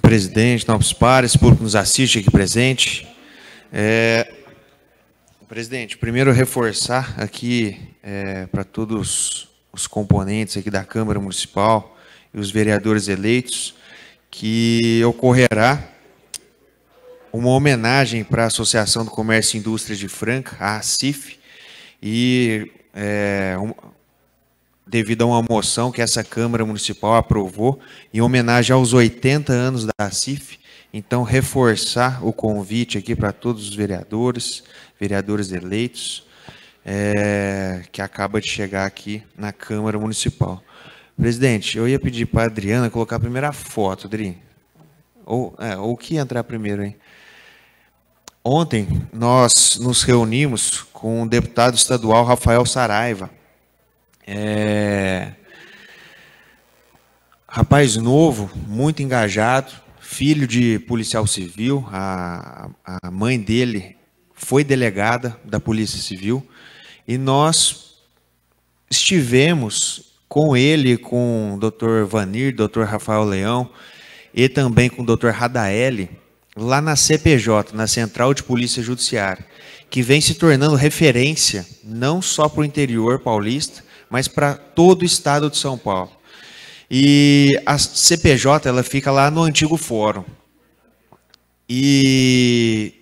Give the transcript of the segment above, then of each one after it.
presidente, novos pares, público nos assiste aqui presente. É, presidente, primeiro reforçar aqui é, para todos os componentes aqui da Câmara Municipal e os vereadores eleitos que ocorrerá uma homenagem para a Associação do Comércio e Indústria de Franca, a ACIF, e é, devido a uma moção que essa Câmara Municipal aprovou em homenagem aos 80 anos da CIF. Então, reforçar o convite aqui para todos os vereadores, vereadores eleitos, é, que acaba de chegar aqui na Câmara Municipal. Presidente, eu ia pedir para a Adriana colocar a primeira foto, Adri. Ou, é, que entrar primeiro, hein? Ontem nós nos reunimos com o deputado estadual Rafael Saraiva, é... Rapaz novo, muito engajado, filho de policial civil, a, a mãe dele foi delegada da Polícia Civil e nós estivemos com ele, com o Dr. Vanir, Dr. Rafael Leão e também com o Dr. Radaeli, lá na CPJ, na Central de Polícia Judiciária, que vem se tornando referência não só para o interior paulista, mas para todo o estado de São Paulo. E a CPJ ela fica lá no antigo fórum. E,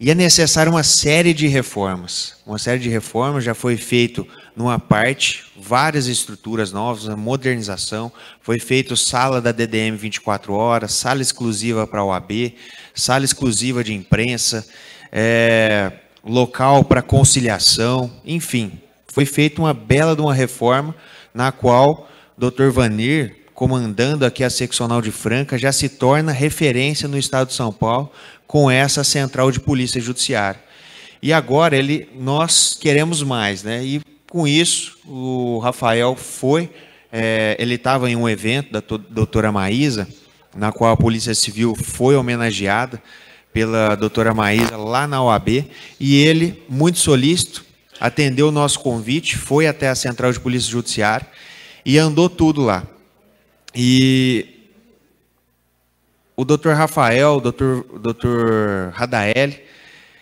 e é necessária uma série de reformas. Uma série de reformas já foi feito numa parte, várias estruturas novas, a modernização, foi feito sala da DDM 24 horas, sala exclusiva para a OAB, sala exclusiva de imprensa, é, local para conciliação, enfim, foi feita uma bela de uma reforma, na qual o Dr. Vanir, comandando aqui a seccional de Franca, já se torna referência no estado de São Paulo com essa central de polícia judiciária. E agora ele, nós queremos mais, né? E com isso, o Rafael foi, é, ele estava em um evento da doutora Maísa, na qual a Polícia Civil foi homenageada pela doutora Maísa lá na OAB, e ele, muito solícito, atendeu o nosso convite, foi até a Central de Polícia Judiciária e andou tudo lá. E o doutor Rafael, o doutor, o Radael,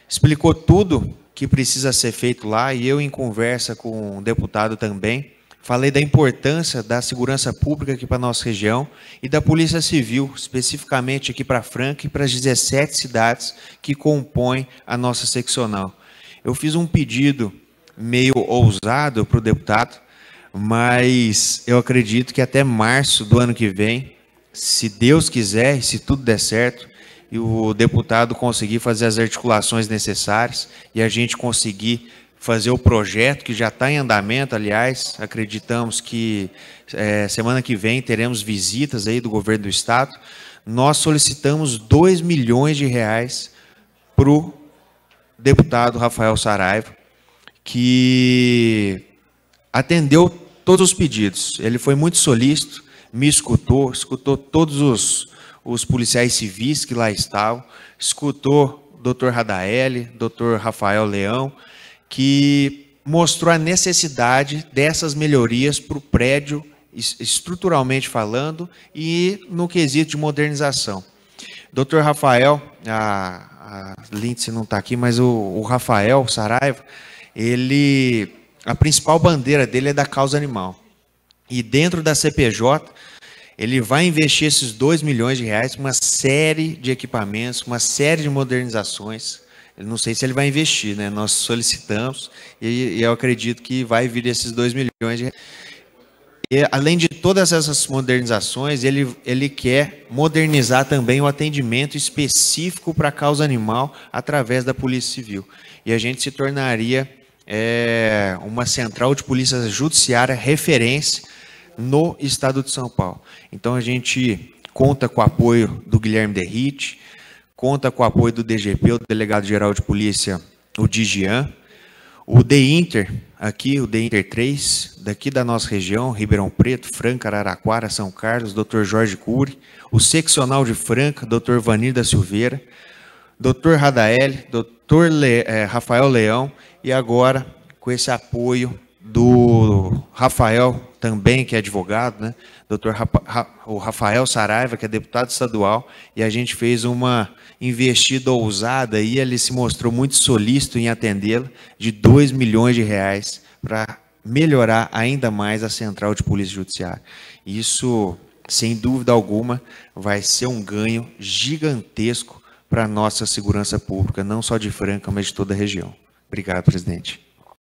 explicou tudo que precisa ser feito lá e eu, em conversa com um deputado também, falei da importância da segurança pública aqui para a nossa região e da Polícia Civil, especificamente aqui para Franca e para as 17 cidades que compõem a nossa seccional. Eu fiz um pedido meio ousado para o deputado, mas eu acredito que até março do ano que vem, se Deus quiser e se tudo der certo, e o deputado conseguir fazer as articulações necessárias e a gente conseguir fazer o projeto que já está em andamento, aliás, acreditamos que é, semana que vem teremos visitas aí do governo do estado. Nós solicitamos 2 milhões de reais para o deputado Rafael Saraiva que atendeu todos os pedidos. Ele foi muito solícito, me escutou, escutou todos os, os policiais civis que lá estavam, escutou o doutor Radaeli, doutor Rafael Leão, que mostrou a necessidade dessas melhorias para o prédio, estruturalmente falando, e no quesito de modernização. Doutor Rafael, a, a Lindsay não está aqui, mas o, o Rafael Saraiva, ele a principal bandeira dele é da causa animal. E dentro da CPJ, ele vai investir esses 2 milhões de reais uma série de equipamentos, uma série de modernizações. Eu não sei se ele vai investir, né? Nós solicitamos e, e eu acredito que vai vir esses 2 milhões de reais. E, além de todas essas modernizações, ele, ele quer modernizar também o atendimento específico para a causa animal através da Polícia Civil. E a gente se tornaria é, uma central de polícia judiciária referência no estado de São Paulo. Então a gente conta com o apoio do Guilherme Derrite, conta com o apoio do DGP, o delegado geral de polícia, o Digian, o DINTER, aqui, o DINTER 3, daqui da nossa região, Ribeirão Preto, Franca, Araraquara, São Carlos, Dr. Jorge Cury, o seccional de Franca, Dr. Vanir da Silveira, doutor Radael, doutor Le, é, Rafael Leão e agora com esse apoio do Rafael também, que é advogado, né? Doutor o Rafael Saraiva, que é deputado estadual, e a gente fez uma investida ousada e ele se mostrou muito solícito em atendê-lo, de 2 milhões de reais para melhorar ainda mais a Central de Polícia Judiciária. Isso, sem dúvida alguma, vai ser um ganho gigantesco para a nossa segurança pública, não só de Franca, mas de toda a região. Obrigado, presidente.